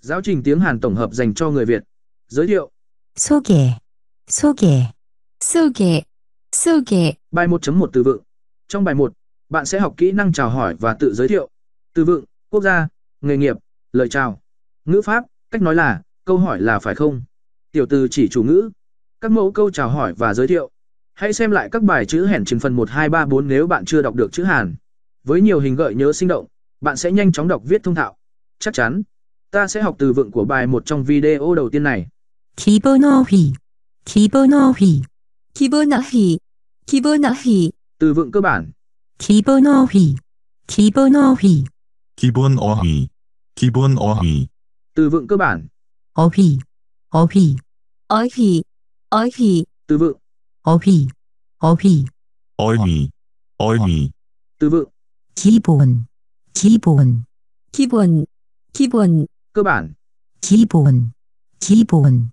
Giáo trình tiếng Hàn tổng hợp dành cho người Việt. Giới thiệu. 소개, 소개, 소개, 소개. Bài 1.1 từ vựng. Trong bài 1, bạn sẽ học kỹ năng chào hỏi và tự giới thiệu. Từ vựng, quốc gia, nghề nghiệp, lời chào. Ngữ pháp, cách nói là, câu hỏi là phải không? Tiểu từ chỉ chủ ngữ. Các mẫu câu chào hỏi và giới thiệu. Hãy xem lại các bài chữ hẻn trình phần 1 2 3 4 nếu bạn chưa đọc được chữ Hàn. Với nhiều hình gợi nhớ sinh động, bạn sẽ nhanh chóng đọc viết thông thạo. Chắc chắn ta sẽ học từ vựng của bài một trong video đầu tiên này. 기본어휘, 기본어휘, 기본어휘, 기본어휘 Từ vựng cơ bản. 기본어휘, 기본어휘, 기본어휘, 기본어휘 Từ vựng cơ bản. 어휘, 어휘, 어휘, 어휘. Từ vựng. 어휘, 어휘, 어휘, 어휘. Từ vựng. 기본, 기본, 기본, 기본. cơ bản 기본 기본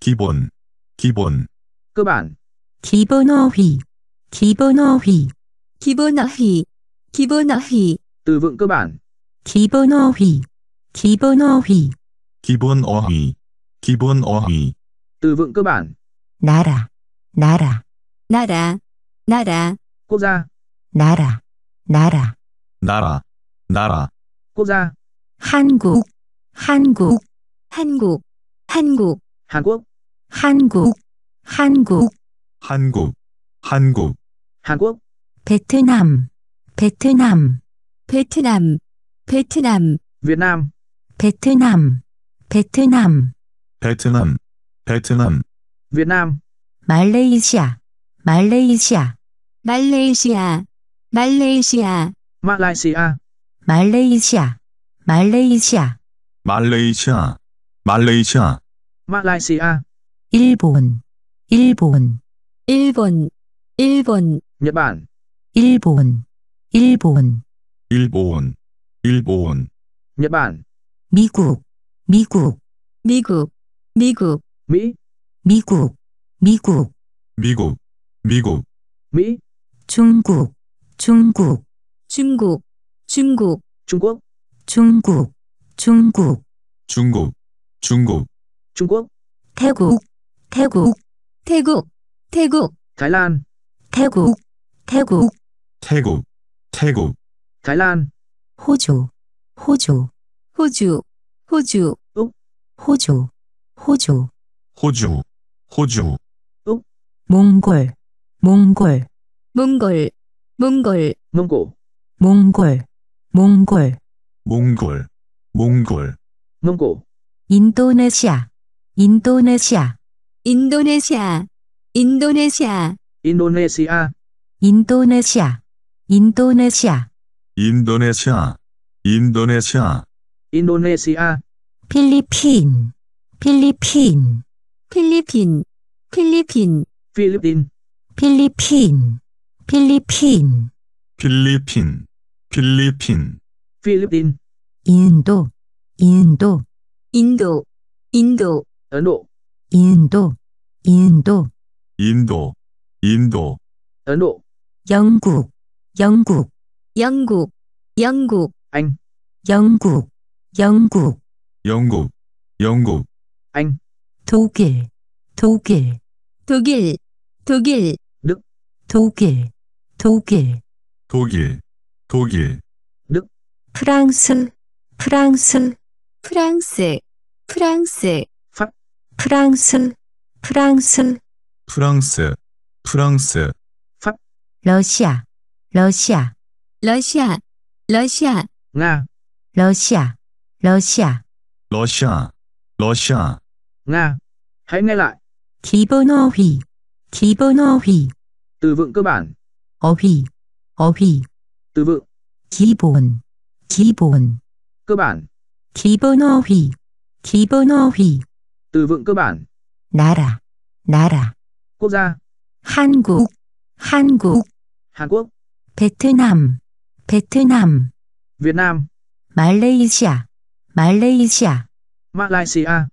기본 기본 cơ bản 기본어휘 기본어휘 기본어휘 기본어휘 từ vựng cơ bản 기본어휘 기본어휘 기본어휘 기본어휘 từ vựng cơ bản 나라 나라 나라 나라 quốc gia 나라 나라 나라 나라 quốc gia 한국 한국 한국 한국 한국 한국 한국 한국 한국 한국 베트남 베트남 베트남 베트남 베트남 베트남 베트남 베트남 베트남 베트남 말레이시아 말레이시아 말레이시아 말레이시아 말레이시아 말레이시아 말레이시아 말레이시아, 말레이시아, 말라이시아, 일본, 일본, 일본, 일본, 일본, 일본, 일본, 일본, 일본, 일본, 미국, 미국, 미국, 미국, 미, 미국, 미국, 미국, 미국, 미, 중국, 중국, 중국, 중국, 중국, 중국, 중국 중국 중국 중국 태국 태국 태국 태국 thái 태국 태국 태국 태국 호주 호주 호주 호주 호주 호주 호주 호주 응? 몽골 몽골 몽골 몽골 몽골 몽골 몽골 몽골 몽골, 몽골 인도네시아, 인도네시아, 인도네시아, 인도네시아, 인도네시아, 인도네시아, 인도네시아, 인도네시아, 인도네시아, 인도네시아, 필리핀, 필리핀, 필리핀, 필리핀, 필리핀, 필리핀, 필리핀, 필리핀, 필리핀, 필리핀, 인도, 인도, 인도, 인도, 印度， 인도, 인도, 인도, 인도, 印度， 영국, 영국, 영국, 영국, a 영국, 영국, 영국, 영국, a n 독일, 독일, 독일, 독일, 독일, 독일, 독일, 독일, 프랑스, 프랑스 프랑스 프랑스 프랑스 프랑스 프랑스 프랑스 러시아 러시아 러시아 러시아 나 러시아 러시아 러시아 러시아 나 Hãy nghe lại. 기본 어휘, 기본 어휘. Từ vựng cơ bản. 어휘, 어휘. Từ vựng. 기본, 기본. cơ bản 기본어휘 기본어휘 từ vựng cơ bản 나라 나라 quốc gia 한국 한국 Hàn Quốc 베트남 베트남 Việt Nam Malaysia 말레이시아 Malaysia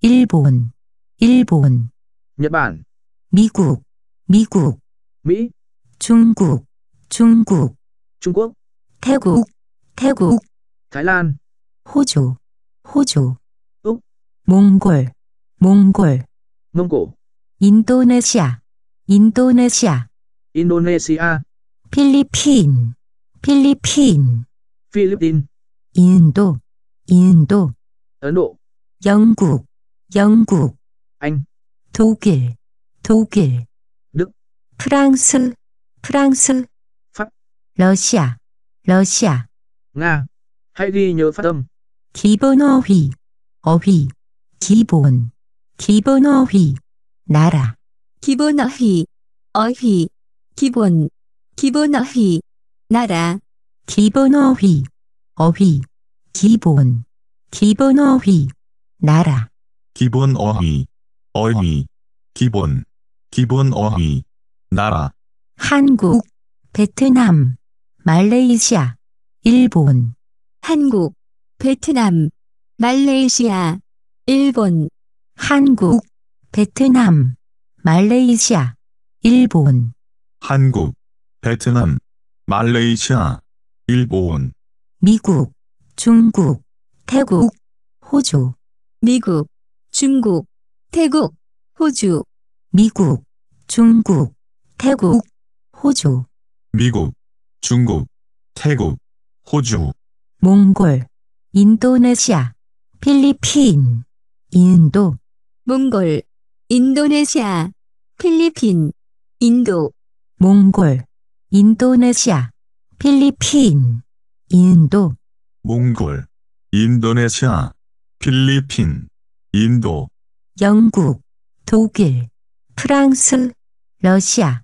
일본 일본 Nhật Bản 미국 미국 Mỹ 중국 중국 Trung Quốc 태국 태국 Thái Lan 호주, 호주, 응? 몽골, 몽골, 몽고 인도네시아, 인도네시아, 인도네시아, 필리핀, 필리핀, 필리핀, 인도, 인도, 인도, 영국, 영국, 안, 독일, 독일, 늑, 프랑스, 프랑스, p 러시아, 러시아, nga, hãy 기본 어휘, 어휘, 기본, 기본 어휘, 나라. 기본 어휘, 어휘, 기본, 기본 어휘, 나라. 기본 어휘, 어휘, 기본, 기본 어휘, 나라. 기본 어휘, 어휘, 기본, 기본 어휘, 나라. 한국, 베트남, 말레이시아, 일본, 한국, 베트남, 말레이시아, 일본, 한국, 베트남, 말레이시아, 일본, 한국, 베트남, 말레이시아, 일본, 미국, 중국, 태국, 호주, 미국, 중국, 태국, 호주, 미국, 중국, 태국, 호주, 미국, 중국, 태국, 호주, 몽골, 인도네시아, 필리핀, 인도, 몽골, 인도네시아, 필리핀, 인도, 몽골, 인도네시아, 필리핀, 인도, 몽골, 인도네시아, 필리핀, 인도, 영국, 독일, 프랑스, 러시아,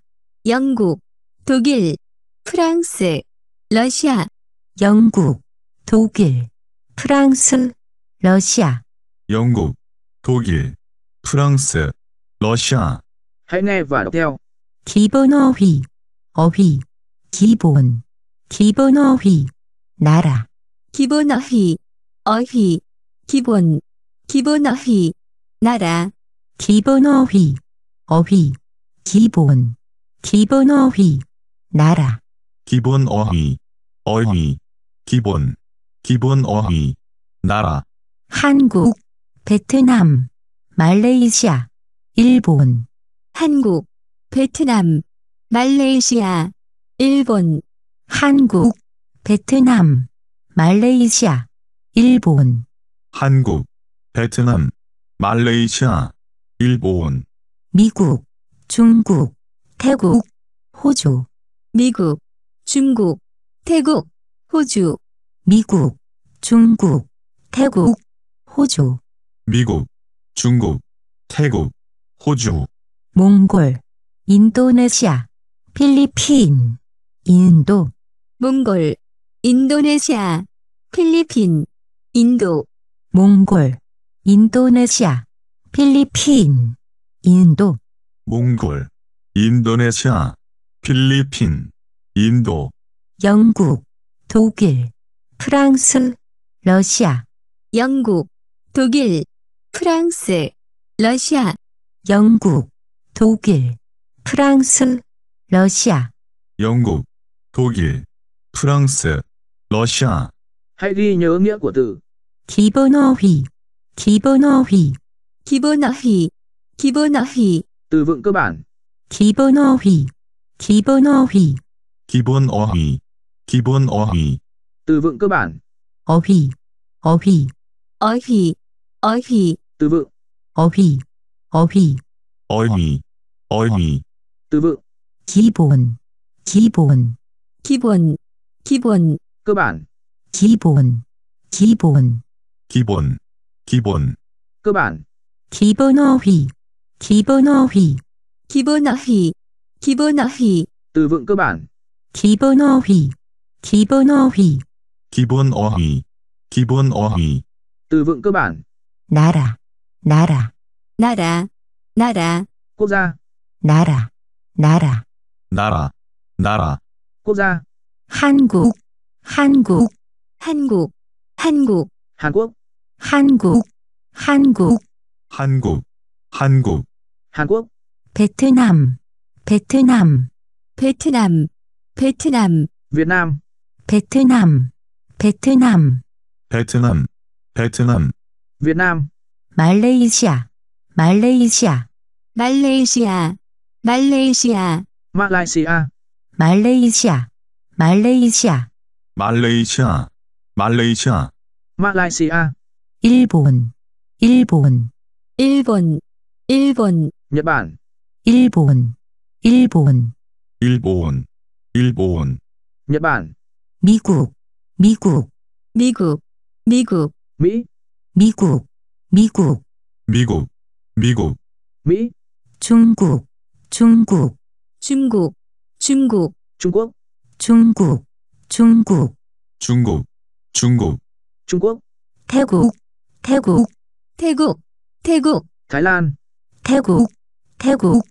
영국, 독일, 프랑스, 러시아, 영국, 독일, 프랑스, 러시아, 영국, 독일, 프랑스, 러시아, Hãy n 기본 어휘, 어휘, 기본, 기본 어휘, 나라, 기본 어휘, 어휘, 기본, 기본 어휘, 나라, 기본 어휘, 어휘, 기본, 기본 어휘, 나라. 기본 어휘, 어휘, 기본, 기본 어휘 나라 한국, 베트남, 말레이시아, 일본 한국, 베트남, 말레이시아, 일본 한국, 베트남, 말레이시아, 일본 한국, 베트남, 말레이시아, 일본 미국, 중국, 태국, 호주 미국, 중국, 태국, 호주 미국, 중국, 태국, 호주, 미국, 중국, 태국, 호주, 몽골, 인도네시아, 필리핀, 인도, 몽골, 인도네시아, 필리핀, 인도, 몽골, 인도네시아, 필리핀, 인도, 몽골, 인도네시아, 필리핀, 인도, 영국, 독일, 프랑스, 러시아, 영국, 독일, 프랑스, 러시아, 영국, 독일, 프랑스, 러시아, 영국, 독일, 프랑스, 러시아. Hãy ghi n h 기본어휘, 기본어휘, 기본어휘, 기본어휘, từ vựng cơ bản 기본어휘, 기본어휘, 기본 어휘, 기본 어휘. Từ vựng cơ bản. 어휘, 어휘, 어휘, 어휘. Từ vựng. 어휘, 어휘, 어휘, 어휘. Từ vựng. 기본, 기본, 기본, 기본. Cơ bản. 기본, 기본, 기본, 기본. Cơ bản. 기본 어휘, 기본 어휘, 기본 어휘, 기본 어휘. Từ vựng cơ bản. 기본 어휘, 기본 어휘. 기본 어휘, 기본 어휘, từ vựng cơ bản, 나라, 나라, 나라, 나라, quốc gia, 나라, 나라, 나라, 나라, quốc gia, 한국, 한국, 한국, 한국, Hàn q 한국, 한국, 한국, 한국, Hàn q u ố 베트남, 베트남, 베트남, 베트남, 베트남, 베트남, 베트남, 베트남, v i ệ 말레이시아, 말레이시아, 말레이시아, 말레이시아, m a l a y 말레이시아, 말레이시아, 말레이시아, 말레이시아, m a l a y s i 일본, 일본, 일본, 일본, n h 일본, 일본, 일본, 일본, 미국, 미국 미국 미국 미 미국 미국 미국 미국 미 중국 중국 중국 중국 중국 중국 중국 중국 중국 중국 태국 태국 태국 태국 태국 태국 태국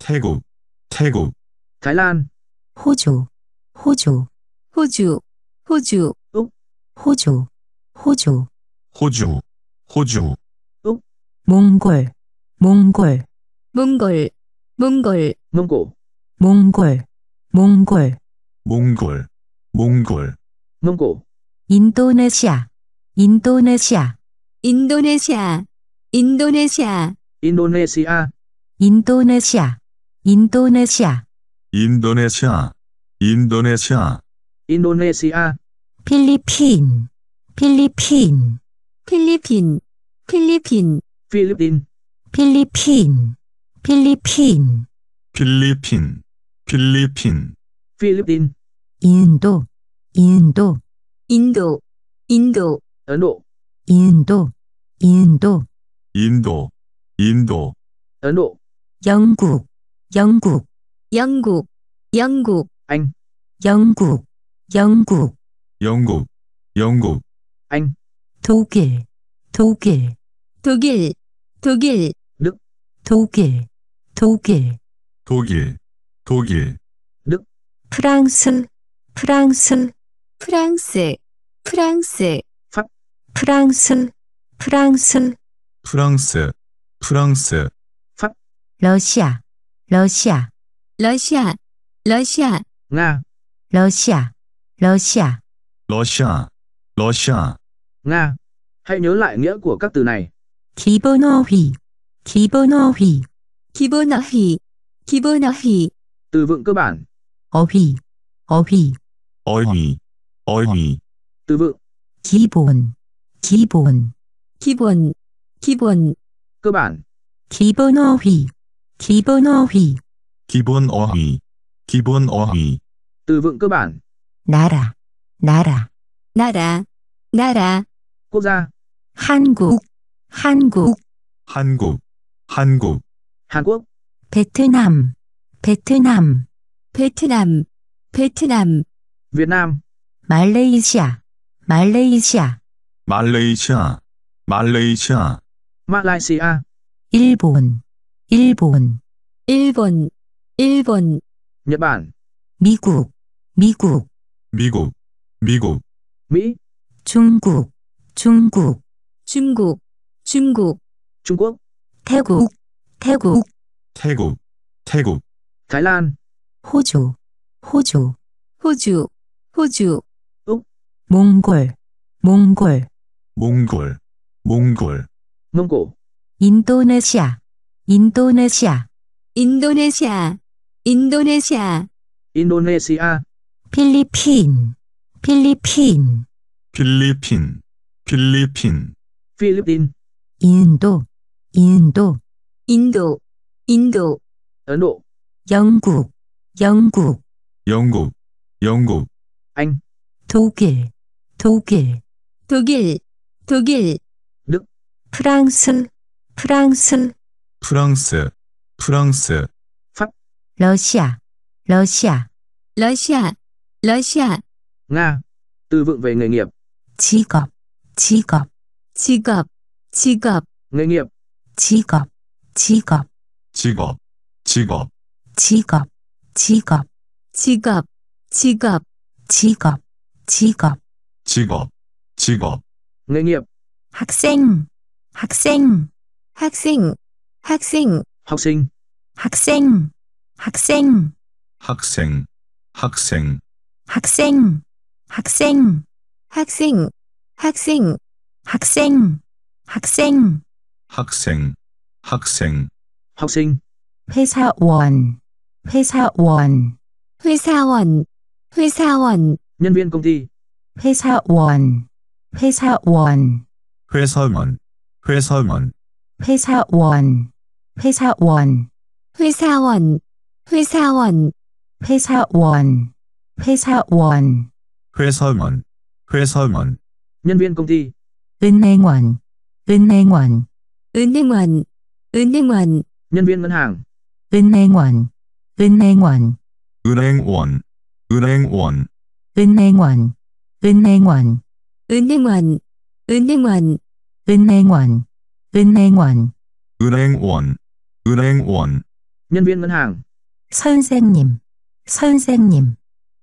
태국 태국 태국 thái 호주 호주 호주 호주, 호주, 호주, 호주, 호주, 몽골, 몽골, 몽골, 몽골, 몽골, 몽골, 몽골, 몽골, 몽골, 몽골, 인도네시아, 인도네시아, 인도네시아, 인도네시아, 인도네시아, 인도네시아, 인도네시아, 인도네시아, 인도네시아. 인도네시아 필리핀 필리핀 필리핀 필리핀 필리핀 필리핀 필리핀 필리핀 필리핀 필리핀 인도 인도 인도 인도 인도 인도 인도 인도 인도 인도 영국 영국 영국 영국 안 영국 영국, 영국, 영국, Anh, 독일, 독일, 독일, 독일, Đức, 독일, 독일, 독일, 독일, Đức, 프랑스, 프랑스, 프랑스, 프랑스, 프랑스, 프랑스, 프랑스, 프랑스, 러시아, 러시아, 러시아, 러시아, Nga, 러시아, 러시아, 러시아, 러시아, Nga. Hãy nhớ lại nghĩa của các từ này. 기본어휘, 기본어휘, 기본어휘, 기본어휘, Từ vựng cơ bản, 어휘, 어휘, 얼미, 얼미, từ vựng, 기본, 기본, 기본, 기본, cơ bản, 기본어휘, 기본어휘, 기본 어휘, từ vựng cơ bản, 나라, 나라, 나라, 나라, quốc 한국, 한국, 한국, 한국, 베트남 베트남, 베트남, 베트남, 베트남, Việt n 말레이시아, 말레이시아, 말레이시아, 말레이시아, m a 일본, 일본, 일본, 일본, n h 미국, 미국, 미국, 미국, 미, 중국, 중국, 중국, 중국, 중국, 태국, 태국, 태국, 태국, 태 h á i Lan, 호주, 호주, 호주, 호주, 몽골, 몽골, 몽골, 몽골, Mông Cổ, 인도네시아, 인도네시아, 인도네시아, 인도네시아, Indonesia, 필리핀, 필리핀, 필리핀, 필리핀, p h i l i 인도, 인도, 인도, 인도, 영국, 영국, 영국, 영국, a 독일, 독일, 독일, 독일, 프랑스, 프랑스, 프랑스, 프랑스, 러시아, 러시아, 러시아, 러시아, Nga. Từ vựng về nghề nghiệp. 직업, 직업, 직업, 직업, Nghề nghiệp. 직업, 직업, 직업, 직업, 직업, 직업, 직업, 직업, 직업, 직업, 직업, 직업, Nghề nghiệp. 학생, 학생, 학생, 학생, Học sinh. 학생, 학생, 학생, 학생, 학생, 학생, 학생, 학생, 학생, 학생, 학생, 학생, 학생, 회사원, 회사원, 회사원, 회사원, nhân viên công ty, 회사원, 회사원, 회사원, 회사원, 회사원, 회사원, 회사원, 회사원, 회사원, 회사원, 회사원, 회사원, nhân viên công ty, 은행원, 은행원, 은행원, 은행원, nhân viên ngân hàng, 은행원, 은행원, 은행원, 은행원, 은행원, 은행원, 은행원, 은행원, 은행원, 은행원, 은행원, 은행원, nhân viên ngân hàng, 선생님, 선생님,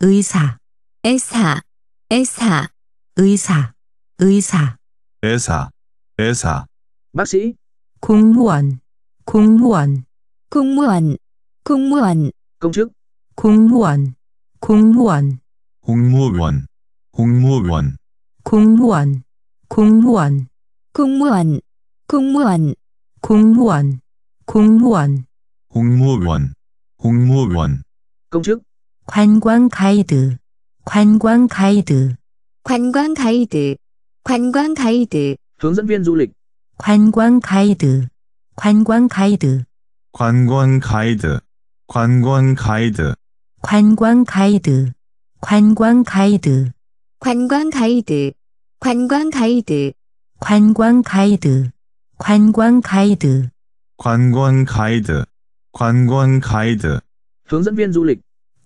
의사 의사 의사 의사 의사 의사 의사 b á 공무원 공무원 공무원 공무원 c ô 공무원 공무원 공무원 공무원 공무원 공무원 공무원 공무원 공무원 공무원 공무원 공무원 công chức 관광 가이드, 관광 가이드, 관광 가이드, 관광 가이드, hướng d 관광 가이드, 관광 가이드, 관광 가이드, 관광 가이드, 관광 가이드, 관광 가이드, 관광 가이드, 관광 가이드, 관광 가이드, 관광 가이드, 관광 가이드, 관광 가이드, hướng d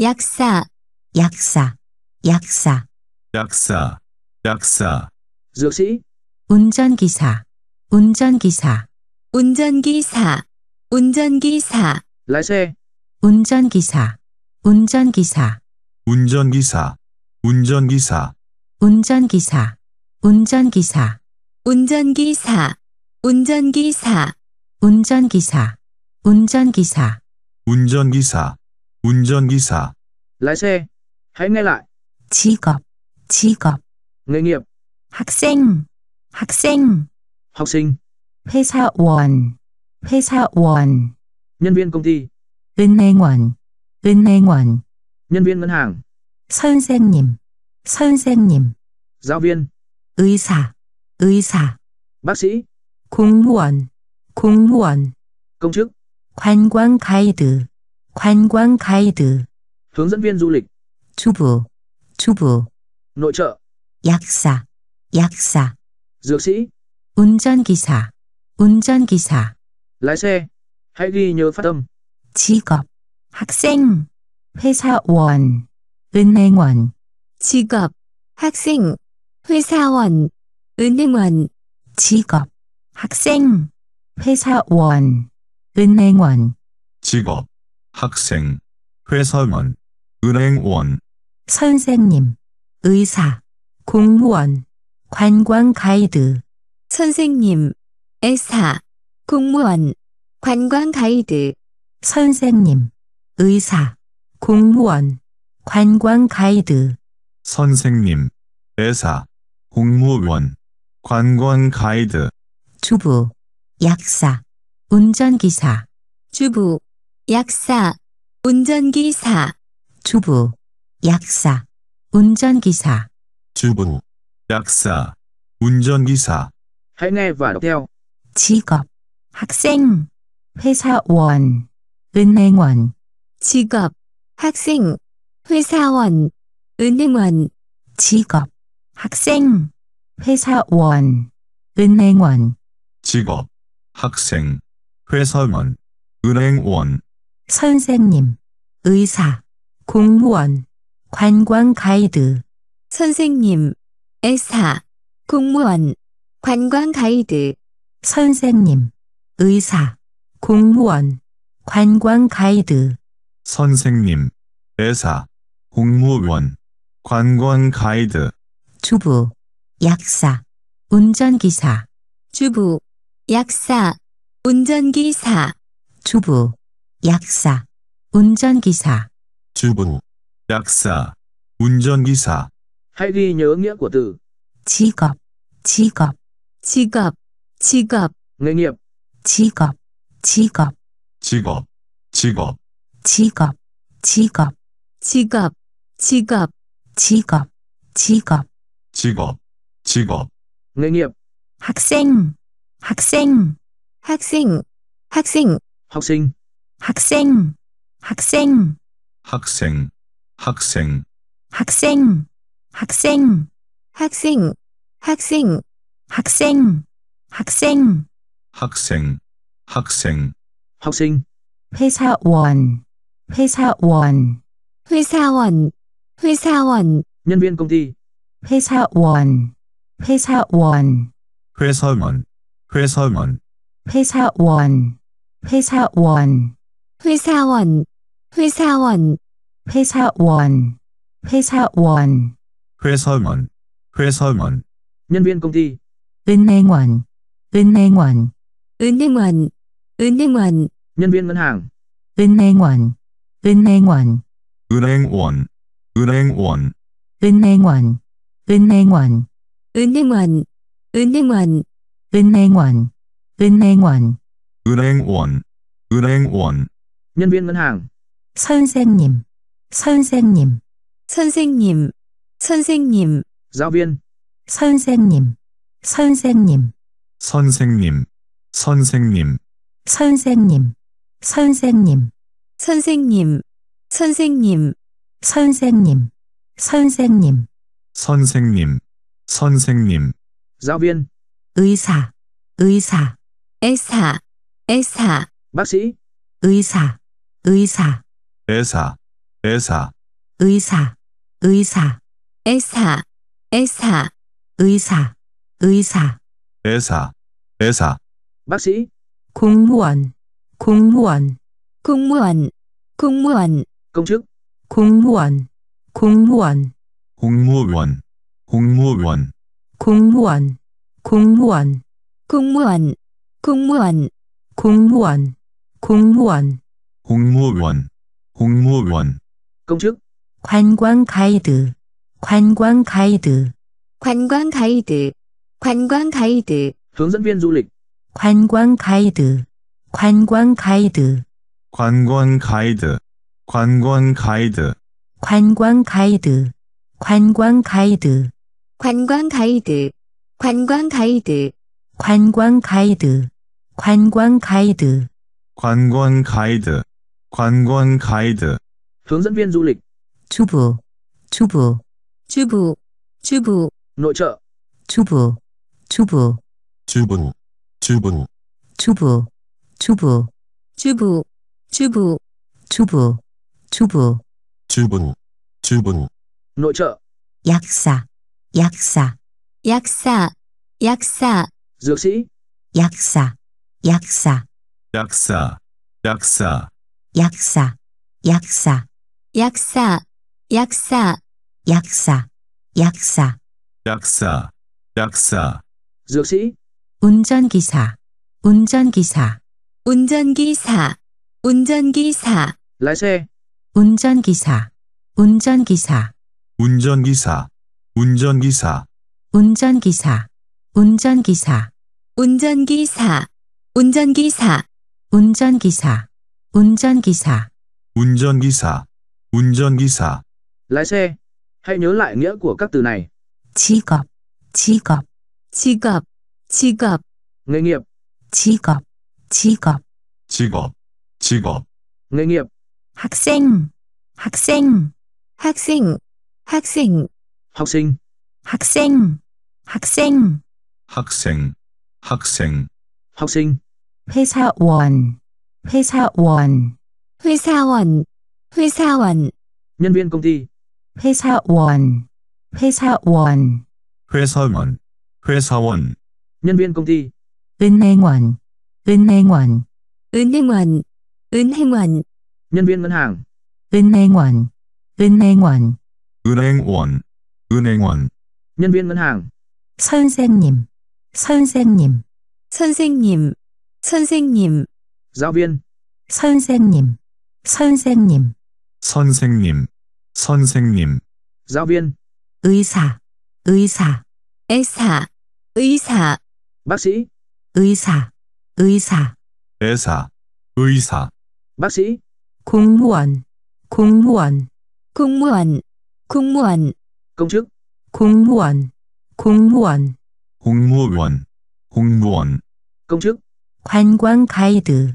약사, 약사, 약사, 약사, 약사, d ư 운전기사, 운전기사, 운전기사, 운전기사, 운전기사, lái xe, 운전기사, 운전기사, 운전기사, 운전기사, 운전기사, 운전기사, 운전기사, 운전기사, 운전기사, 운전기사, 운전기사, 운전기사, lái xe. Hãy nghe lại. 직업, 직업, Nghề nghiệp, 학생, 학생, học sinh, 회사원, 회사원, nhân viên công ty, 은행원, 은행원, nhân viên ngân hàng, 선생님, 선생님, giáo viên, 의사, 의사, bác sĩ, 공무원, 공무원, công chức, 관광 가이드, 관광 가이드, hướng dẫn viên du lịch, 주부, 주부, nội trợ, 약사, 약사, dược sĩ, 운전기사, 운전기사, lái xe. Hãy ghi nhớ phát âm. 직업, 학생, 회사원, 은행원, 직업, 학생, 회사원, 은행원, 직업, 학생, 회사원, 은행원. 직업, 학생, 회사원, 은행원, 선생님, 의사, 공무원, 관광 가이드, 선생님, 의사, 공무원, 관광 가이드, 선생님, 의사, 공무원, 관광 가이드, 선생님, 의사, 공무원, 관광 가이드, 주부, 약사, 운전기사, 주부, 약사, 운전기사, 주부, 약사, 운전기사, 주부, 약사, 운전기사. Hãy và theo. 직업, 학생, 회사원, 은행원, 직업, 학생, 회사원, 은행원, 직업, 학생, 회사원, 은행원, 직업, 학생, 회사원, 은행원. 선생님, 의사, 공무원, 관광 가이드. 선생님, 의사, 공무원, 관광 가이드. 선생님, 의사, 공무원, 관광 가이드. 선생님, 의사, 공무원, 관광 가이드. 주부, 약사, 운전기사. 주부, 약사, 운전기사. 주부, 약사, 운전기사. 주부, 약사, 운전기사. Hãy ghi nhớ nghĩa của từ 직업, 직업, 직업, 직업, nghề nghiệp, 직업, 직업, 직업, 직업, 직업, 직업, 직업, 직업, 직업, 직업. 직업, 직업, nghề nghiệp, 학생, 학생, 학생, 학생, học s 학생, 학생, 학생, 학생, 학생, 학생, 학생, 학생, 학생, 학생, 학생, 학생, 학생, 회사원, 회사원, 회사원, 회사원, 회사원, 회사원, 회사원, 회사원, 회사원, 회사원, 회사원, 회사원, 회사원, 회사원, 회사원, 회사원 회사원, 회사원, 회사원, 회사원, 회사원, 회사원, nhân viên công ty, 은행원, 은행원, 은행원, 은행원, nhân viên ngân hàng, 은행원, 은행원, 은행원, 은행원, 은행원, 은행원, 은행원, 은행원, 은행원, 은행원, 은행원, 은행원 nhân viên ngân hàng 선생님 선생님 선생님 선생님 giáo viên 선생님 선생님 선생님 선생님 선생님 선생님 선생님 선생님 선생님 선생님 선생님 선생님 giáo viên 의사 의사 의사 의사 b á 의사 의사, 애사, 애사, 의사, 의사, 에사, 에사, 의사, 의사, 애사, 애사, bác sĩ, 공무원, 공무원, 공무원, 공무원, công chức, 공무원, 공무원, 공무원, 공무원, 공무원, 공무원, 공무원, 공무원, 공무원, 공무원, 공무원, 공무원. công chức, 관광 가이드, 관광 가이드, 관광 가이드, 관광 가이드, hướng dẫn viên du lịch, 관광 가이드, 관광 가이드, 관광 가이드, 관광 가이드. 관광 가이드, 관광 가이드, 관광 가이드, 관광 가이드, 관광 가이드, 관광 가이드. 관광 가이드 관광 가이드 hướng dẫn viên du lịch 주부, 주부, 주부, 주부, nội trợ 주부, 주부, 주부, 주부, 주부, 주부, 주부, 주부, 주부, 주부, 주부, 주부, nội trợ 약사, 약사, 약사, 약사, dược sĩ 약사, 약사, 약사, 약사. 약사, 약사, 약사, 약사, 약사, 약사, 약사, 약사. d ư 운전기사, 운전기사, 운전기사, 운전기사, 운전기사, lái xe, 운전기사, 운전기사, 운전기사, 운전기사, 운전기사, 운전기사, 운전기사, 운전기사, 운전기사, 운전기사, 운전기사, 운전기사, lái xe. Hãy nhớ lại nghĩa của các từ này. 직업, 직업, 직업, 직업, Nghề nghiệp, 직업, 직업, 직업, 직업, nghề nghiệp, 학생, 학생, 학생, 학생, học sinh, 학생, 학생, 학생, 학생, học sinh, 회사원, 회사원 회사원 회사원 nhân viên công ty 회사원 회사원 회사원 회사원 nhân viên công ty 은행원 은행원 은행원 은행원 nhân viên ngân hàng 은행원 은행원 은행원 은행원 nhân viên ngân hàng 선생님 선생님 선생님 선생님 giáo viên 선생님, 선생님, 선생님, 선생님, giáo viên 의사, 의사, 의사, 의사, bác sĩ 의사, 의사, 의사, 의사, bác sĩ 공무원, 공무원, 공무원, 공무원, công c 공무원, 공무원, 공무원, 공무원, c ô 관광 가이드,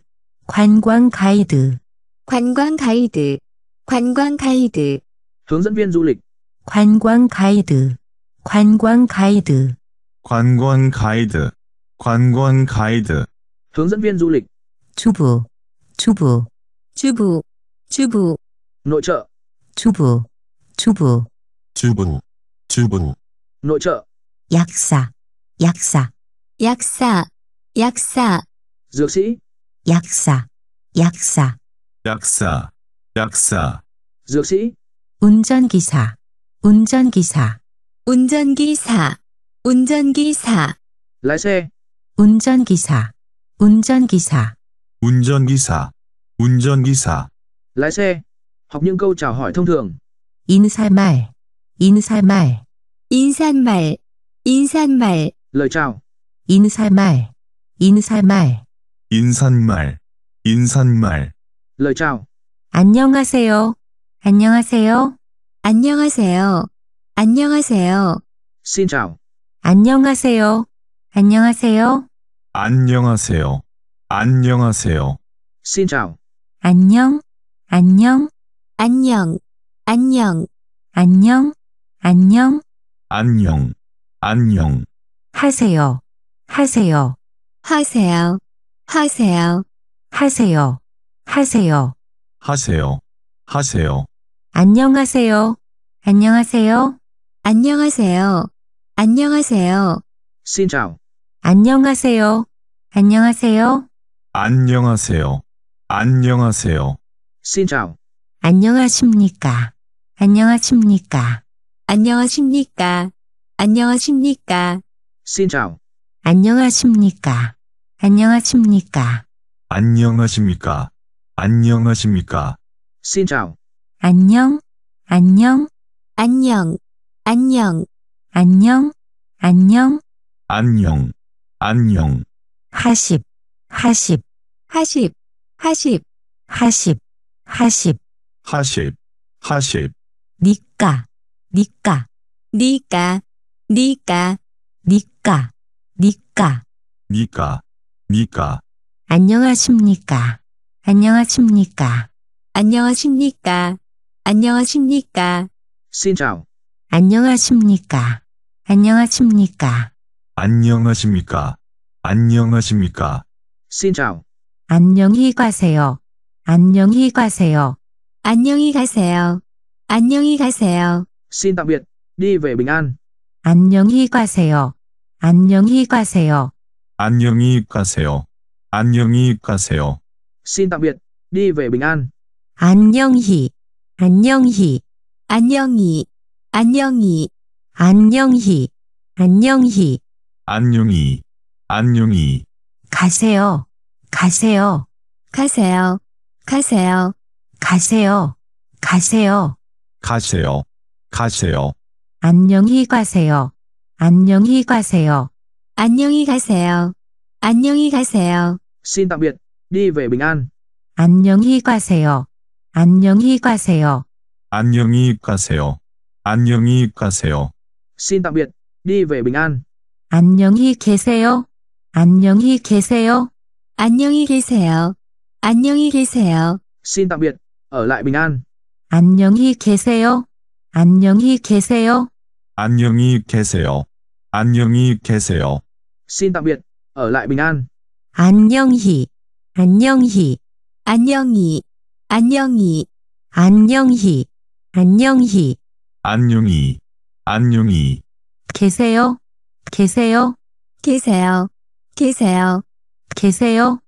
관광 가이드 관광 가이드 관광 가이드 hướng dẫn viên du lịch 관광 가이드 관광 가이드 관광 가이드, 관광 가이드, hướng dẫn viên du lịch 주부 주부 주부 주부 nội trợ 주부 주부 주부, 주부, nội trợ 약사 약사 약사 약사 dược sĩ 약사, 약사, 약사, 약사, dược 운전기사, 운전기사, 운전기사, 운전기사, lái x 운전기사, 운전기사, 운전기사, 운전기사, lái Học những câu chào hỏi thông thường. 인사말, 인사말, 인사말, 인사말, lời chào, 인사말, 인사말, 인사말, 인사말. l chào. 안녕하세요. 안녕하세요. 안녕하세요. 안녕하세요. Xin chào. 안녕하세요. 안녕하세요. 안녕하세요. 안녕하세요. Xin chào. 안녕. 안녕. 안녕. 안녕. 안녕. 안녕. 안녕. 안녕. 하세요. 하세요. 하세요. 하세요. 하세요. 하세요. 하세요. 하세요. 안녕하세요. 안녕하세요. 안녕하세요. 안녕하세요. Xin c h 안녕하세요. 안녕하세요. 안녕하세요. 안녕하세요. Xin 안녕하십니까. 안녕하십니까. 안녕하십니까. 안녕하십니까. Xin 안녕하십니까. 안녕하십니까? 안녕하십니까? 안녕하십니까? Xin c h à 안녕, 안녕, 안녕, 안녕, 안녕, 안녕, 안녕. 안녕. 80, 80, 80, 80, 80, 80, 80. 80. 니까, 니까, 니까, 니까, 니까, 니까, 니까. 니까. 안녕하십니까? 안녕하십니까? 안녕하십니까? 안녕하십니까? Xin c h à 안녕하십니까? 안녕하십니까? 안녕하십니까? 안녕하십니까? Xin c h à 안녕히 가세요. 안녕히 가세요. 안녕히 가세요. 안녕히 가세요. Xin tạm biệt. Đi về bình an. 안녕히 가세요. 안녕히 가세요. 안녕히 가세요. 안녕히 가세요. Xin tạm biệt, đi về bình an. 안녕히, 안녕히, 안녕히, 안녕히, 안녕히, 안녕히, 안녕히, 안녕히. 가세요, 가세요, 가세요, 가세요, 가세요, 가세요, 가세요, 가세요. 안녕히 가세요. 안녕히 가세요. 안녕히 가세요. 안녕히 가세요. Xin tạm biệt, đi về bình an. 안녕히 가세요. 안녕히 가세요. 안녕히 가세요. 안녕히 가세요. Xin tạm biệt, đi về bình an. 안녕히 계세요. 안녕히 계세요. 안녕히 계세요. 안녕히 계세요. Xin tạm biệt, ở lại bình an. 안녕히 계세요. 안녕히 계세요. 안녕히 계세요. 안녕히 계세요. xin tạm biệt, ở lại bình an. 안녕히, 안녕히, 안녕히, 안녕히, 안녕히, 안녕히, 안녕히, 안녕히. 계세요, 계세요, 계세요, 계세요, 계세요,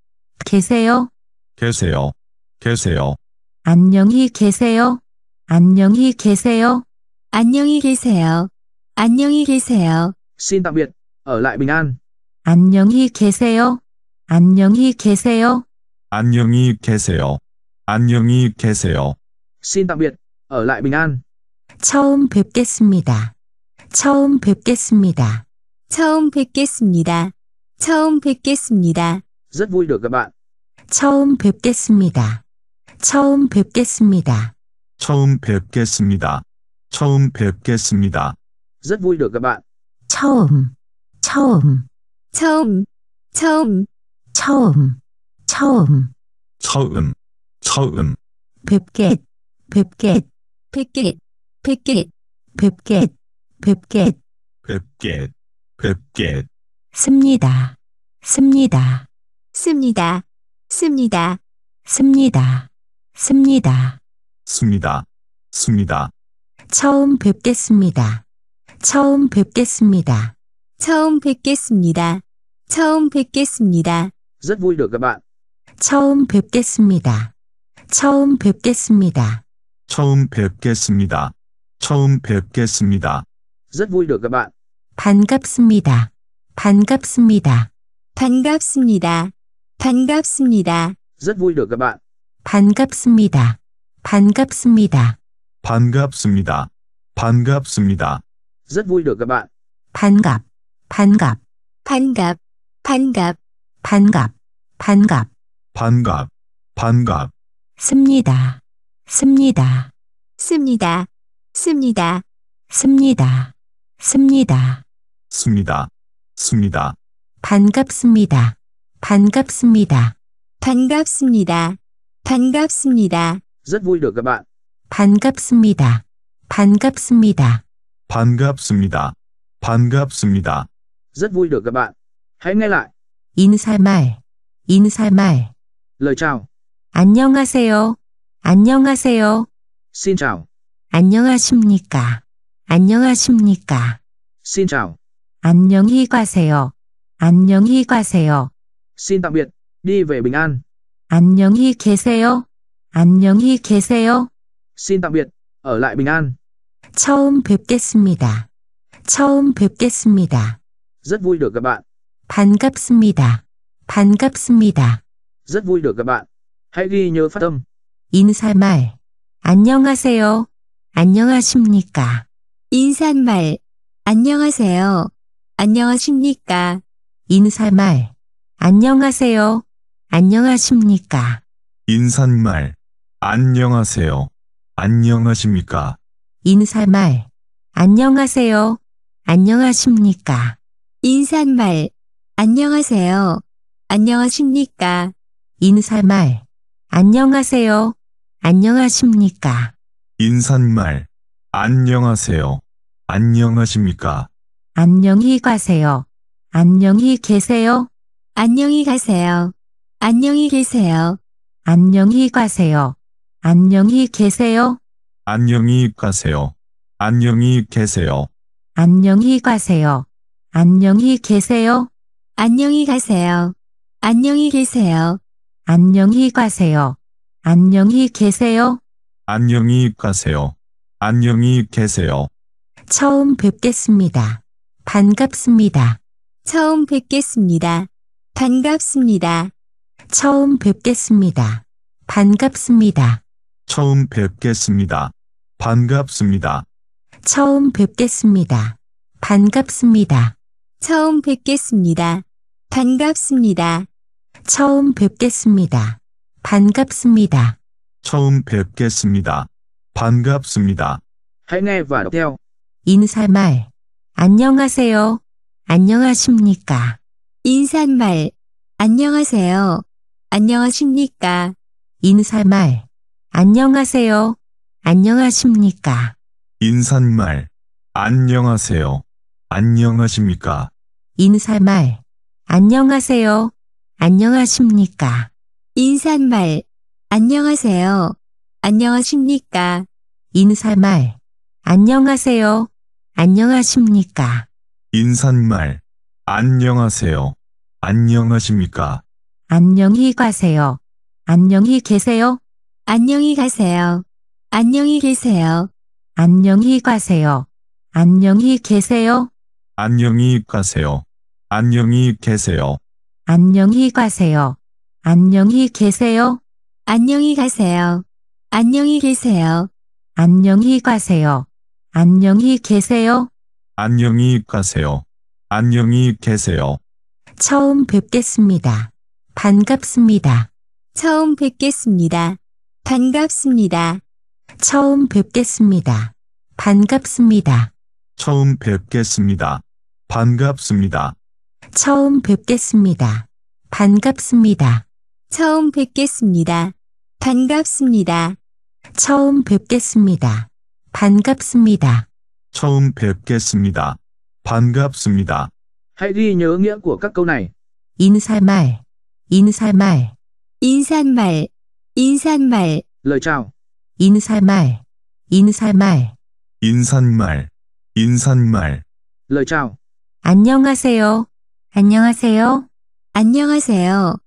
계세요, 계세요, 계세요. 안녕히 계세요. 안녕히 계세요. 안녕히 계세요. 안녕히 계세요. Xin tạm biệt, ở lại bình an. 안녕히 계세요. 안녕히 계세요. 안녕히 계세요. 안녕히 계세요. Xin tạm biệt, ở lại bình an. 처음 뵙겠습니다. 처음 뵙겠습니다. 처음 뵙겠습니다. 처음 뵙겠습니다. Rất vui được gặp bạn. 처음 뵙겠습니다. 처음 뵙겠습니다. 처음 뵙겠습니다. 처음 뵙겠습니다. Rất vui được gặp bạn. 처음, 처음. 처음, 처음, 처음, 처음, 처음, 처음, 뵙게, 뵙게, 뵙게, 뵙게, 뵙게, 뵙게, 뵙게, 뵙게, 씁니다, 씁니다, 씁니다, 씁니다, 씁니다, 씁니다, 씁니다, 씁니다. 처음 뵙겠습니다. 처음 뵙겠습니다. 처음 뵙겠습니다. 처음 뵙겠습니다. Rất vui được gặp bạn. 처음 뵙겠습니다. 처음 뵙겠습니다. 처음 뵙겠습니다. 처음 뵙겠습니다. Rất vui được gặp bạn. 반갑습니다. 반갑습니다. 반갑습니다. 반갑습니다. Rất vui được gặp bạn. 반갑습니다. 반갑습니다. 반갑습니다. 반갑습니다. Rất vui được gặp bạn. 반갑 반갑, 반갑, 반갑, 반갑, 반갑, 반갑, 반갑, 씁니다, 씁니다, 씁니다, 씁니다, 씁니다, 씁니다, 씁니다, 씁니다, 반갑습니다, 반갑습니다, 반갑습니다, 반갑습니다. Rất vui được các bạn. 반갑습니다, 반갑습니다, 반갑습니다, 반갑습니다. Rất vui được gặp bạn. Hãy nghe lại. 인사말, 인사말. Lời chào. 안녕하세요. 안녕하세요. Xin chào. 안녕하십니까? 안녕하십니까? Xin chào. 안녕히 가세요. 안녕히 가세요. Xin tạm biệt, đi về bình an. 안녕히 계세요. 안녕히 계세요. Xin tạm biệt, ở lại bình an. 처음 뵙겠습니다. 처음 뵙겠습니다. Rất vui được gặp bạn. 반갑습니다. 반갑습니다. Rất vui được gặp bạn. Hãy ghi nhớ phát âm. 인사말. 안녕하세요. 안녕하십니까. 인사말. 안녕하세요. 안녕하십니까. 인사말. 안녕하세요. 안녕하십니까. 인사말. 안녕하세요. 안녕하십니까. 인사말. 안녕하세요. 안녕하십니까. 인사말, 안녕하세요. 안녕하십니까? 인사말, 안녕하세요. 안녕하십니까? 인사말, 안녕하세요. 안녕하십니까? 안녕히 가세요. 안녕히 계세요. 안녕히 가세요. 안녕히 계세요. 안녕히 가세요. 안녕히 계세요. 안녕히 가세요. 안녕히 계세요. 안녕히 가세요. 안녕히 계세요. 안녕히 가세요. 안녕히 계세요. 안녕히 가세요. 안녕히 계세요. 안녕히 가세요. 안녕히 계세요. 처음 뵙겠습니다. 반갑습니다. 처음 뵙겠습니다. 반갑습니다. 처음 뵙겠습니다. 반갑습니다. 처음 뵙겠습니다. 반갑습니다. 처음 뵙겠습니다. 반갑습니다. 처음 뵙겠습니다. 반갑습니다. 처음 뵙겠습니다. 반갑습니다. 처음 뵙겠습니다. 반갑습니다. Hãy v 인사말. 안녕하세요. 안녕하십니까. 인사말. 안녕하세요. 안녕하십니까. 인사말. 안녕하세요. 안녕하십니까. 인사말. 안녕하세요. 안녕하십니까? 인사말. 안녕하세요. 안녕하십니까? 인사말. 안녕하세요. 안녕하십니까? 인사말. 안녕하세요. 안녕하십니까? 인사말. 안녕하세요. 안녕하십니까? 안녕히 가세요. 안녕히 계세요. 안녕히 가세요. 안녕히 계세요. 안녕히 가세요. 안녕히 계세요. 안녕히 가세요. 안녕히 계세요. 안녕히 가세요. 안녕히 계세요. 안녕히 가세요. 안녕히 계세요. 안녕히 가세요. 안녕히 계세요. 안녕히 가세요. 안녕히 계세요. 처음 뵙겠습니다. 반갑습니다. 처음 뵙겠습니다. 반갑습니다. 처음 뵙겠습니다. 반갑습니다. 처음 뵙겠습니다. 반갑습니다. 처음 뵙겠습니다. 반갑습니다. 처음 뵙겠습니다. 반갑습니다. 처음 뵙겠습니다. 반갑습니다. 처음 뵙겠습니다. 반갑습니다. Hãy ghi nhớ nghĩa của các câu này. 인사말, 인사말, 인사말, 인사말, Lời chào, 인사말, 인사말, 인사말, 인사말, lời chào, 안녕하세요. 안녕하세요. 안녕하세요.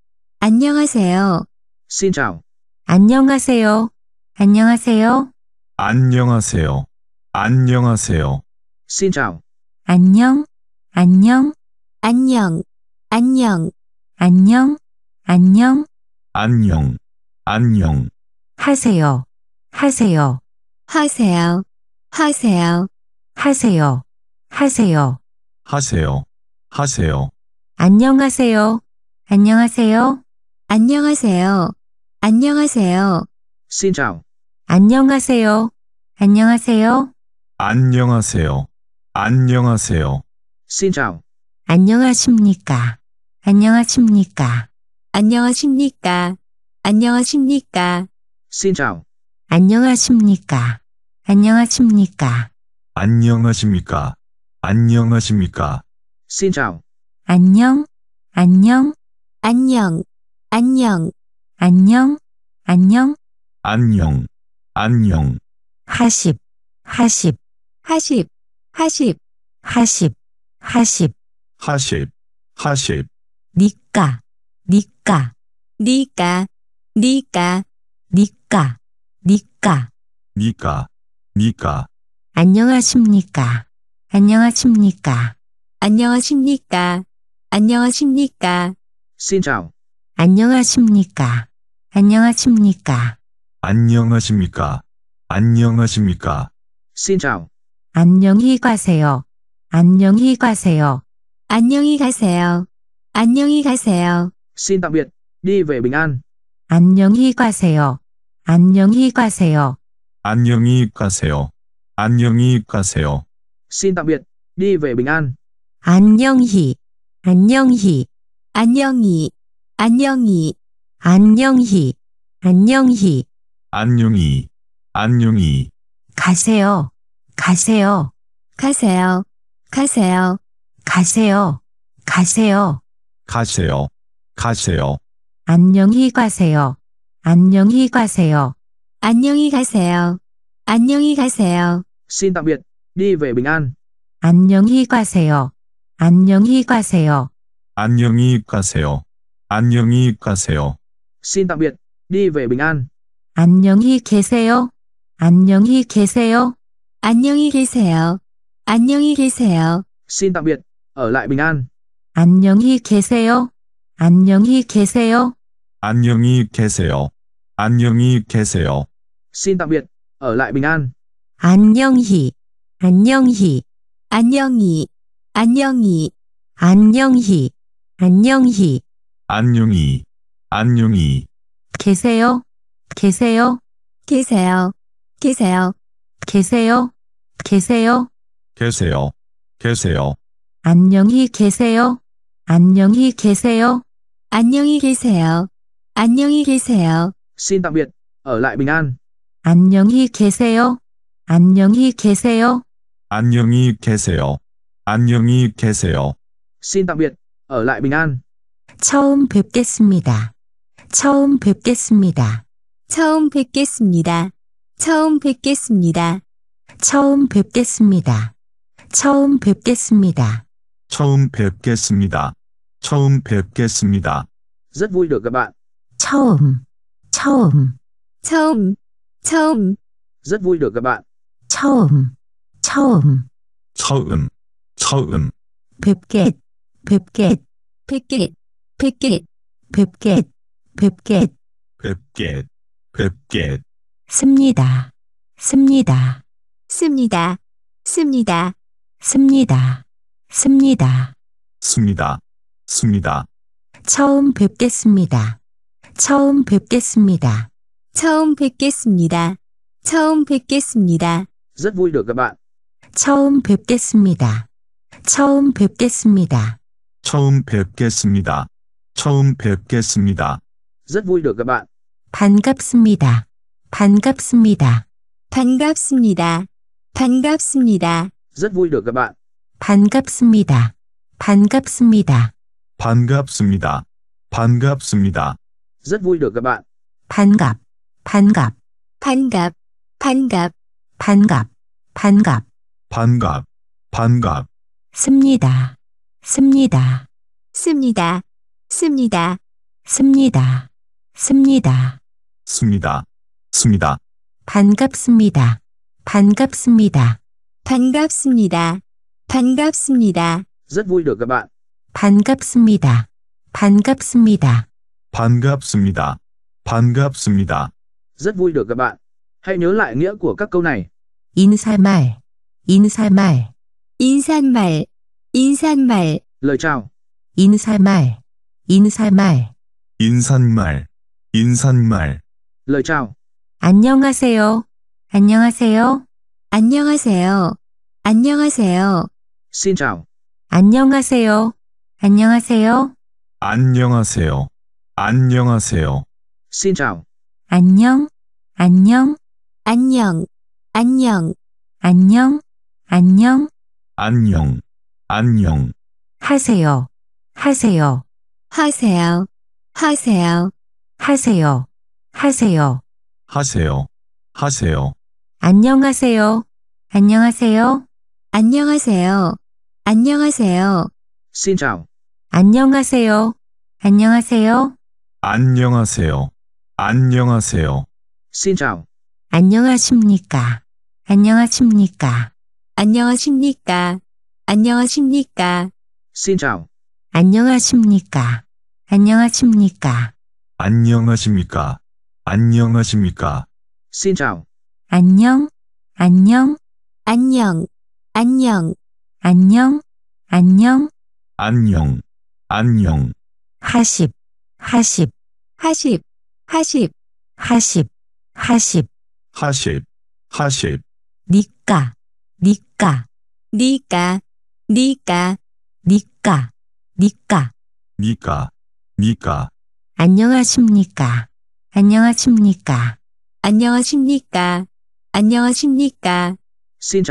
안녕하세요. Xin 안녕하세요. 안녕하세요. 안녕하세요. 안녕하세요. Xin c h 안녕. 안녕. 안녕. 안녕. 안녕. 안녕. 안녕. 안녕. 하세요. 하세요. 하세요. 하세요. 하세요. 하세요. 하세요. 하세요. 안녕하세요. 안녕하세요. 안녕하세요. 안녕하세요. Xin chào. 안녕하세요. 안녕하세요. 안녕하세요. 안녕하세요. Xin chào. 안녕하십니까. 안녕하십니까. 안녕하십니까. 안녕하십니까. Xin chào. 안녕하십니까. 안녕하십니까. 안녕하십니까. 안녕하십니까? Xin chào. 안녕, 안녕, 안녕, 안녕, 안녕, 안녕, 안녕, 안녕, 80, 80, 80, 80, 80, 80, 하십, 하십, 니까, 니까, 니까, 니까, 니까, 니까, 니까, 니까. 안녕하십니까? 안녕하십니까? 안녕하십니까? 안녕하십니까? Xin chào. 안녕하십니까? 안녕하십니까? 안녕하십니까? 안녕하십니까? Xin chào. 안녕히 가세요. 안녕히 가세요. 안녕히 가세요. 안녕히 가세요. Xin tạm biệt. Đi về bình an. 안녕히 가세요. 안녕히 가세요. 안녕히 가세요. 안녕히 가세요. xin tạm biệt, đi về bình an. 안녕히, 안녕히, 안녕히, 안녕히, 안녕히, 안녕히, 안녕히, 안녕히. 가세요, 가세요, 가세요, 가세요, 가세요, 가세요, 가세요, 가세요. 안녕히 가세요. 안녕히 가세요. 안녕히 가세요. 안녕히 가세요. x tạm biệt, đi về bình an. 안녕히 가세요. 안녕히 가세요. 안녕히 가세요. 안녕히 가세요. Xin tạm biệt, đi về bình an. 안녕히 계세요. 안녕히 계세요. 안녕히 계세요. 안녕히 계세요. Xin tạm biệt, ở lại bình an. 안녕히 계세요. 안녕히 계세요. 안녕히 계세요. 안녕히 계세요. Xin tạm biệt, ở lại bình an. 안녕히 안녕히 안녕히 안녕히 안녕히 안녕히 안녕히 안녕히 계세요 계세요 계세요 계세요 계세요 계세요 계세요 계세요 안녕히 계세요 안녕히 계세요 안녕히 계세요 안녕히 계세요 Xin tạm biệt, ở lại bình an. 안녕히 계세요. 안녕히 계세요. 안녕히 계세요. 안녕히 계세요. Xin tạm biệt, ở lại bình an. 처음 뵙겠습니다. 처음 뵙겠습니다. 처음 뵙겠습니다. 처음 뵙겠습니다. 처음 뵙겠습니다. 처음 뵙겠습니다. 처음 뵙겠습니다. 처음 뵙겠습니다. Rất vui được gặp bạn. 처음, 처음, 처음, 처음, Rất vui được gặp bạn. 처음, 처음, 처음, 처음, 뵙게뵙게뵙게뵙게뵙게뵙게뵙게뵙게 씁니다, 씁니다, 씁니다, 씁니다, 씁니다, 씁니다. 씁니다, 씁니다, 처음 뵙겠습니다. 처음 뵙겠습니다. 처음 뵙겠습니다. 처음 뵙겠습니다. Rất vui được gặp bạn. 처음 뵙겠습니다. 처음 뵙겠습니다. 처음 뵙겠습니다. 처음 뵙겠습니다. Rất vui được gặp bạn. 반갑습니다. 반갑습니다. 반갑습니다. 반갑습니다. Rất vui được gặp bạn. 반갑습니다. 반갑습니다. 반갑습니다. 반갑습니다. Rất vui được gặp bạn. 반갑, 반갑, 반갑, 반갑. 반갑, 반갑, 반갑, 반갑, 씁니다, 씁니다, 씁니다, 씁니다, 씁니다, 씁니다, 씁니다, 씁니다, 반갑습니다, 반갑습니다, 반갑습니다, 반갑습니다, Rất vui được gặp bạn. 반갑습니다, 반갑습니다, 반갑습니다, 반갑습니다, Rất vui được gặp bạn. Hãy nhớ lại nghĩa của các câu này. 인사말, 인사말, 인사말, 인사말, Lời chào, 인사말, 인사말. 인사말, 인사말, lời chào, 안녕하세요. 안녕하세요. 안녕하세요. 안녕하세요. xin chào, 안녕하세요. 안녕하세요. 안녕하세요. 안녕하세요. xin chào. 안녕. 안녕. 안녕, 안녕, 안녕, 안녕, 안녕, 안녕, 하세요, 하세요, 하세요, 하세요, 하세요, 하세요, 하세요, 하세요, 안녕하세요, 안녕하세요, 안녕하세요, 안녕하세요, Xin 안녕하세요, 안녕하세요, 안녕하세요, 안녕하세요. Xin 안녕하십니까? 안녕하십니까? 안녕하십니까? 안녕하십니까? Xin chào. 안녕하십니까? 안녕하십니까? 안녕하십니까? 안녕하십니까? Xin chào. 안녕, 안녕, 안녕, 안녕, 안녕, 안녕, 안녕. 안녕. 하십, 하십, 하십, 하십, 하십, 하십. 하십, 하십. 니까, 니까, 니까, 니까, 니까, 니까, 니까, 니까. 안녕하십니까. 안녕하십니까. 안녕하십니까. 안녕하십니까. Xin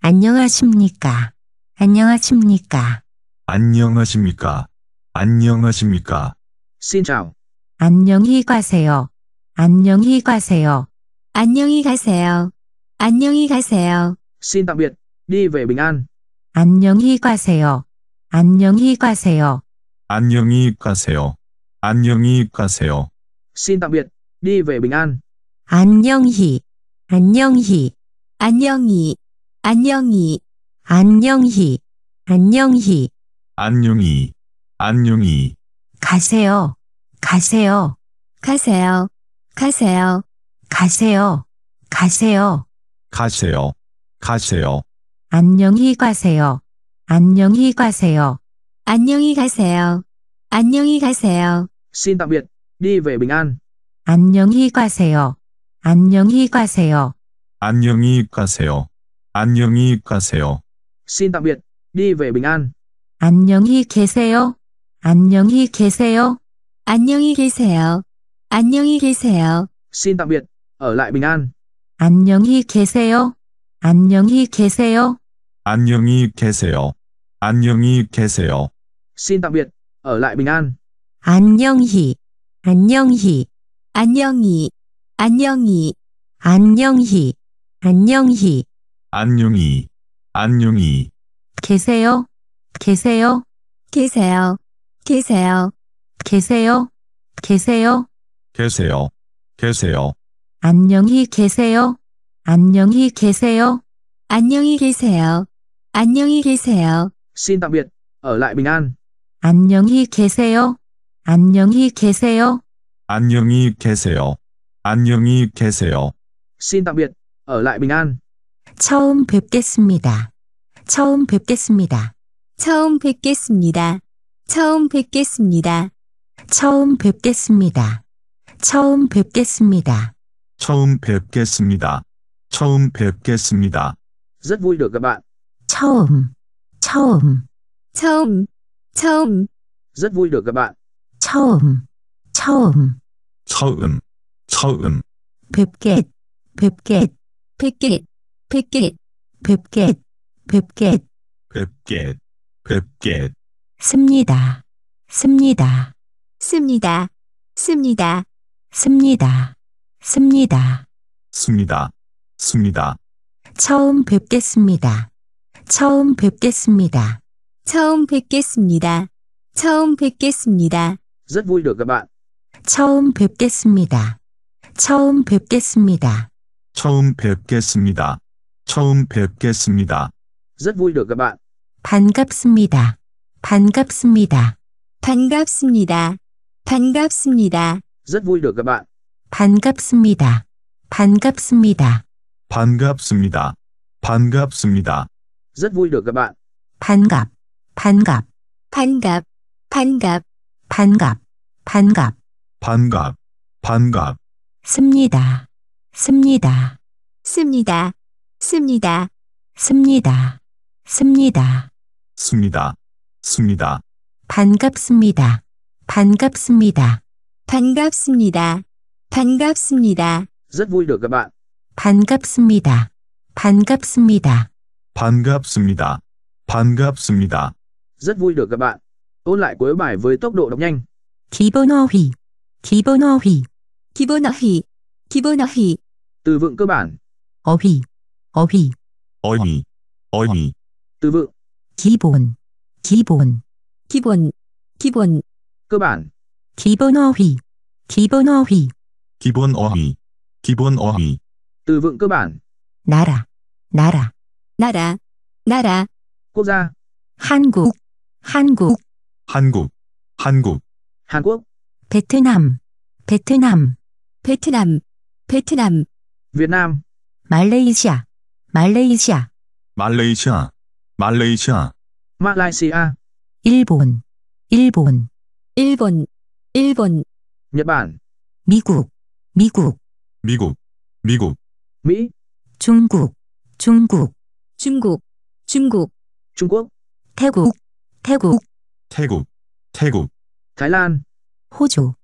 안녕하십니까. 안녕하십니까. 안녕하십니까. 안녕하십니까. Xin 안녕히 가세요. 안녕히 가세요. 안녕히 가세요. 안녕히 가세요. Xin tạm biệt, đi về bình an. 안녕히 가세요. 안녕히 가세요. 안녕히 가세요. 안녕히 가세요. Xin tạm biệt, đi về bình an. 안녕히, 안녕히, 안녕히, 안녕히, 안녕히, 안녕히, 안녕히, 안녕히. 가세요. 가세요. 가세요. 가세요. 가세요. 가세요. 가세요. 가세요. 안녕히 가세요. 안녕히 가세요. 안녕히 가세요. 안녕히 가세요. Xin tạm biệt, đi về bình an. 안녕히 가세요. 안녕히 가세요. 안녕히 가세요. 안녕히 가세요. Xin tạm biệt, đi về bình an. 안녕히 계세요. 안녕히 계세요. 안녕히 계세요. 안녕히 계세요. Xin tạm biệt, ở lại bình an. 안녕히 계세요. 안녕히 계세요. 안녕히 계세요. 안녕히 계세요. Xin tạm biệt, ở lại bình an. 안녕히, 안녕히, 안녕히, 안녕히, 안녕히, 안녕히, 안녕히, 안녕히. 계세요, 계세요, 계세요, 계세요, 계세요, 계세요, 계세요, 계세요. 안녕히 계세요. 안녕히 계세요. 안녕히 계세요. 안녕히 계세요. Xin tạm biệt, ở lại bình an. 안녕히 계세요. 안녕히 계세요. 안녕히 계세요. 안녕히 계세요. Xin tạm biệt, ở lại bình an. 처음 뵙겠습니다. 처음 뵙겠습니다. 처음 뵙겠습니다. 처음 뵙겠습니다. 처음 뵙겠습니다. 처음 뵙겠습니다. 처음 뵙겠습니다. 처음 뵙겠습니다. Rất vui được gặp bạn. 처음, 처음, 처음, 처음, Rất vui được gặp bạn. 처음, 처음, 처음, 처음, 뵙게, 뵙게, 뵙게, 뵙게, 뵙게, 뵙게, 뵙게, 뵙게, 씁니다, 씁니다, 씁니다, 씁니다. 씁니다. 씁니다. 씁니다. 씁니다. 처음 뵙겠습니다. 처음 뵙겠습니다. 처음 뵙겠습니다. 처음 뵙겠습니다. Rất vui được gặp bạn. 처음 뵙겠습니다. 처음 뵙겠습니다. 처음 뵙겠습니다. 처음 뵙겠습니다. Rất vui được gặp bạn. 반갑습니다. 반갑습니다. 반갑습니다. 반갑습니다. Rất vui được gặp bạn. 반갑습니다. 반갑습니다. 반갑습니다. 반갑습니다. Rất vui được gặp bạn. 반갑, 반갑, 반갑, 반갑, 반갑, 반갑, 반갑, 반갑, 씁니다. 씁니다. 씁니다. 씁니다. 씁니다. 씁니다. 씁니다. 씁니다. 반갑습니다. 반갑습니다. 반갑습니다. 반갑습니다. Rất vui được gặp bạn. 반갑습니다. 반갑습니다. 반갑습니다. 반갑습니다. Rất vui được gặp bạn. Ôn lại cuối bài với tốc độ đọc nhanh. 기본 어휘, 기본 어휘, 기본 어휘, 기본 어휘, Từ vựng cơ bản, 어휘, 어휘, 어미, 어미, từ vựng, 기본, 기본, 기본, 기본, cơ bản, 기본 어휘, 기본 어휘, 기본 어휘, 기본 어휘, từ vựng cơ bản, 나라, 나라, 나라, 나라, quốc 한국, 한국, 한국, 한국, Hàn 베트남, 베트남, 베트남, 베트남, Việt n 말레이시아, 말레이시아, 말레이시아, 말레이시아, m a 일본, 일본, 일본, 일본, 미국, 미국, 미국, 미국, 미, 중국, 중국, 중국, 중국, 중국, 태국, 태국, 태국, 태국, t h 호주,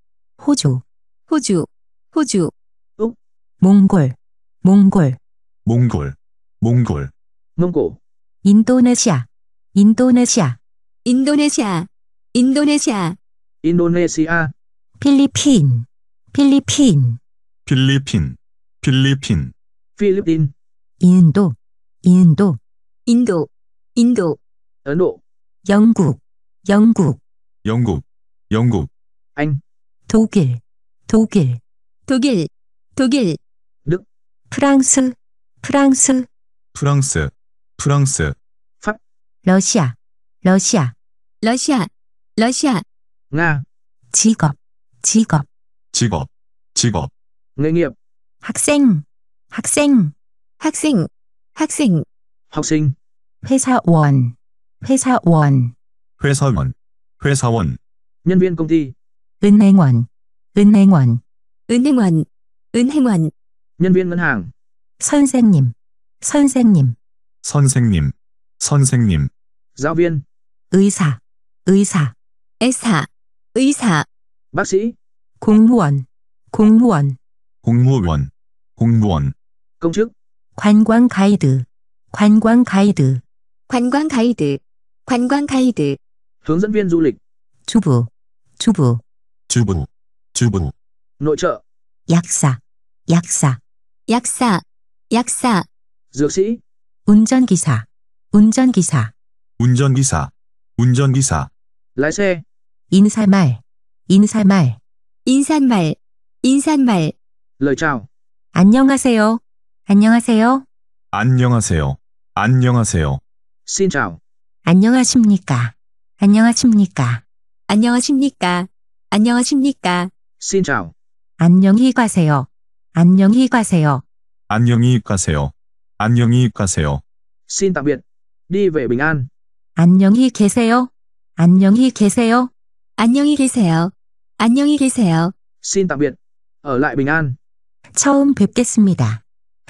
호주, 호주, 호주, 몽골, 몽골, 몽골, 몽골, m ô 인도네시아, 인도네시아, 인도네시아, 인도네시아, i n d o n 필리핀, 필리핀, 필리핀, 필리핀, 필리핀, 인도, 인도, 인도, 인도, ấn 영국, 영국, 영국, 영국, a 독일, 독일, 독일, 독일, đ 프랑스, 프랑스, 프랑스, 프랑스, p 러시아, 러시아, 러시아, 러시아, n 직업, 직업, 직업, 직업, nghề nghiệp 학생 학생 학생 학생 학생 회사원 회사원 회사원 회사원 nhân viên công ty 은행원 은행원 은행원 은행원 nhân viên ngân hàng 선생님 선생님 선생님 선생님 giáo viên 의사 의사 의사 의사 bác sĩ 공무원 공무원 공무원, 공무원, c ô 관광 가이드, 관광 가이드, 관광 가이드, 관광 가이드, hướng d 주부, 주부, 주부, 주부, n ộ 약사, 약사, 약사, 약사, d ư 운전기사, 운전기사, 운전기사, 운전기사, lái xe, 인사말, 인사말, 인사말, 인사말, lời chào. 안녕하세요. 안녕하세요. 안녕하세요. 안녕하세요. Xin chào. 안녕하십니까. 안녕하십니까. 안녕하십니까. 안녕하십니까. Xin chào. 안녕히 가세요. 안녕히 가세요. 안녕히 가세요. 안녕히 가세요. Xin tạm biệt. Đi về bình an. 안녕히 계세요. 안녕히 계세요. 안녕히 계세요. 안녕히 계세요. Xin tạm biệt. Ở lại bình an. 처음 뵙겠습니다.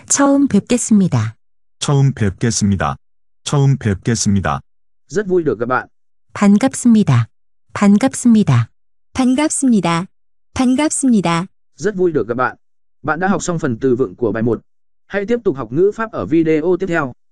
처음 뵙겠습니다. 처음 뵙겠습니다. 처음 뵙겠습니다. Rất vui được gặp bạn. 반갑습니다. 반갑습니다. 반갑습니다. 반갑습니다. Rất vui được gặp bạn. Bạn đã học xong phần từ vựng của bài 1. Hãy tiếp tục học ngữ pháp ở video tiếp theo.